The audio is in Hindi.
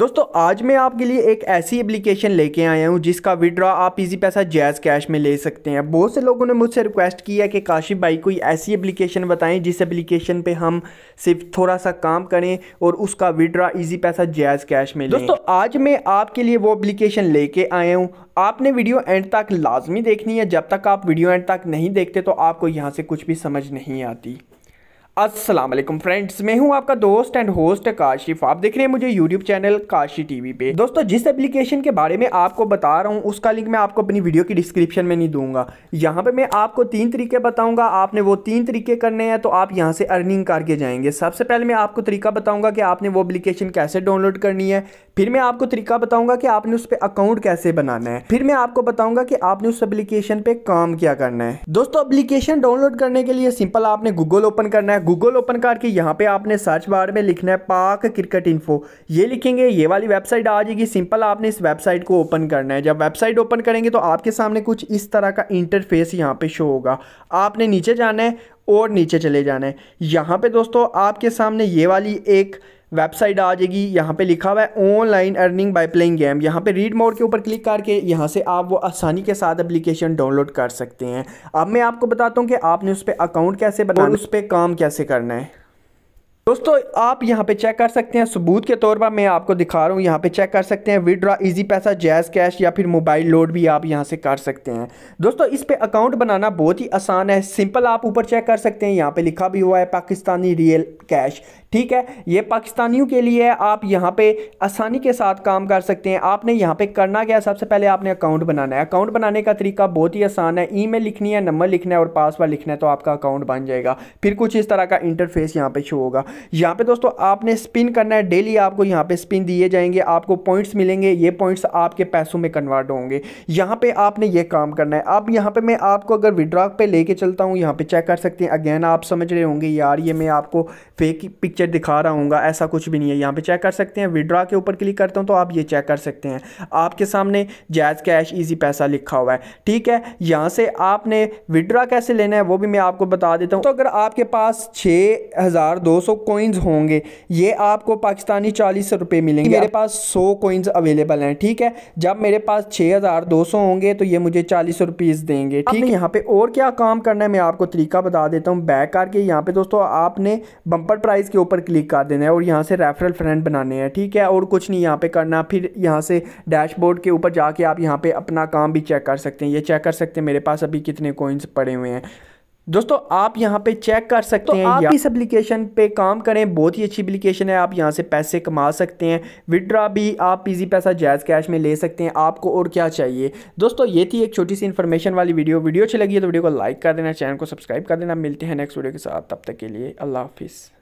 दोस्तों आज मैं आपके लिए एक ऐसी एप्लीकेशन लेके आया हूँ जिसका विड्रा आप इजी पैसा जैज़ कैश में ले सकते हैं बहुत से लोगों ने मुझसे रिक्वेस्ट की है कि काशिफ भाई कोई ऐसी एप्लीकेशन बताएं जिस एप्लीकेशन पे हम सिर्फ थोड़ा सा काम करें और उसका विड्रा इजी पैसा जैज़ कैश में लें दोस्तों आज मैं आपके लिए वो एप्लीकेशन लेके आया हूँ आपने वीडियो एंड तक लाजमी देखनी है जब तक आप वीडियो एंड तक नहीं देखते तो आपको यहाँ से कुछ भी समझ नहीं आती असलम फ्रेंड्स मैं हूं आपका दोस्त एंड होस्ट काशिफ आप देख रहे हैं मुझे यूट्यूब चैनल काशी टीवी पे दोस्तों जिस एप्लीकेशन के बारे में आपको बता रहा हूं उसका लिंक मैं आपको अपनी वीडियो की डिस्क्रिप्शन में नहीं दूंगा यहां पे मैं आपको तीन तरीके बताऊंगा आपने वो तीन तरीके करने हैं तो आप यहां से अर्निंग करके जाएंगे सबसे पहले मैं आपको तरीका बताऊँगा कि आपने वो अप्लीकेशन कैसे डाउनलोड करनी है फिर मैं आपको तरीका बताऊँगा कि आपने उस पर अकाउंट कैसे बनाना है फिर मैं आपको बताऊँगा कि आपने उस एप्लीकेशन पर काम क्या करना है दोस्तों अप्लीकेशन डाउनलोड करने के लिए सिंपल आपने गूगल ओपन करना है गूगल ओपन करके यहाँ पे आपने सर्च बार में लिखना है पाक क्रिकेट इन्फो ये लिखेंगे ये वाली वेबसाइट आ जाएगी सिंपल आपने इस वेबसाइट को ओपन करना है जब वेबसाइट ओपन करेंगे तो आपके सामने कुछ इस तरह का इंटरफेस यहाँ पे शो होगा आपने नीचे जाना है और नीचे चले जाना है यहाँ पे दोस्तों आपके सामने ये वाली एक वेबसाइट आ जाएगी यहाँ पे लिखा हुआ है online earning by playing game यहाँ पे रीड मोड के ऊपर क्लिक करके यहाँ से आप वो आसानी के साथ एप्लीकेशन डाउनलोड कर सकते हैं अब मैं आपको बताता हूँ कि आपने उस पर अकाउंट कैसे बनाना उस पर काम कैसे करना है दोस्तों आप यहाँ पे चेक कर सकते हैं सबूत के तौर पर मैं आपको दिखा रहा हूँ यहाँ पे चेक कर सकते हैं विड्रा इजी पैसा जैज़ कैश या फिर मोबाइल लोड भी आप यहाँ से कर सकते हैं दोस्तों इस पे अकाउंट बनाना बहुत ही आसान है सिंपल आप ऊपर चेक कर सकते हैं यहाँ पे लिखा भी हुआ है पाकिस्तानी रियल कैश ठीक है ये पाकिस्तानियों के लिए है आप यहाँ पर आसानी के साथ काम कर सकते हैं आपने यहाँ पर करना क्या सबसे पहले आपने अकाउंट बनाना है अकाउंट बनाने का तरीका बहुत ही आसान है ई लिखनी है नंबर लिखना है और पासवर्ड लिखना है तो आपका अकाउंट बन जाएगा फिर कुछ इस तरह का इंटरफेस यहाँ पे शो होगा यहाँ पे दोस्तों आपने स्पिन करना है डेली आपको यहाँ पे स्पिन दिए जाएंगे आपको पॉइंट्स मिलेंगे ये पॉइंट्स आपके पैसों में कन्वर्ट होंगे यहाँ पे आपने ये काम करना है अब यहाँ पे मैं आपको अगर विड्रॉ पे लेके चलता हूँ यहाँ पे चेक कर सकते हैं अगेन आप समझ रहे होंगे यार ये मैं आपको फेक पिक्चर दिखा रहा हूँ ऐसा कुछ भी नहीं है यहाँ पर चेक कर सकते हैं विड्रॉ के ऊपर क्लिक करता हूँ तो आप ये चेक कर सकते हैं आपके सामने जैज़ कैश ईजी पैसा लिखा हुआ है ठीक है यहाँ से आपने विड्रॉ कैसे लेना है वो भी मैं आपको बता देता हूँ तो अगर आपके पास छः कोइंस होंगे ये आपको पाकिस्तानी चालीस रुपए मिलेंगे मेरे पास सौ कोइंस अवेलेबल हैं ठीक है जब मेरे पास छः हज़ार दो सौ होंगे तो ये मुझे चालीस रुपीज़ देंगे ठीक है यहाँ पे और क्या काम करना है मैं आपको तरीका बता देता हूँ बैक करके यहाँ पे दोस्तों आपने बम्पर प्राइस के ऊपर क्लिक कर देना है और यहाँ से रेफरल फ्रेंड बनाने हैं ठीक है और कुछ नहीं यहाँ पे करना फिर यहाँ से डैशबोर्ड के ऊपर जाके आप यहाँ पे अपना काम भी चेक कर सकते हैं ये चेक कर सकते हैं मेरे पास अभी कितने कोइंस पड़े हुए हैं दोस्तों आप यहाँ पे चेक कर सकते तो हैं आप इस एप्लीकेशन पे काम करें बहुत ही अच्छी एप्लीकेशन है आप यहाँ से पैसे कमा सकते हैं विड्रा भी आप इजी पैसा जैज़ कैश में ले सकते हैं आपको और क्या चाहिए दोस्तों ये थी एक छोटी सी इन्फॉर्मेशन वाली वीडियो वीडियो अच्छी लगी है तो वीडियो को लाइक कर देना चैनल को सब्सक्राइब कर देना मिलते हैं नेक्स्ट वीडियो के साथ तब तक के लिए अल्लाह हाफिज़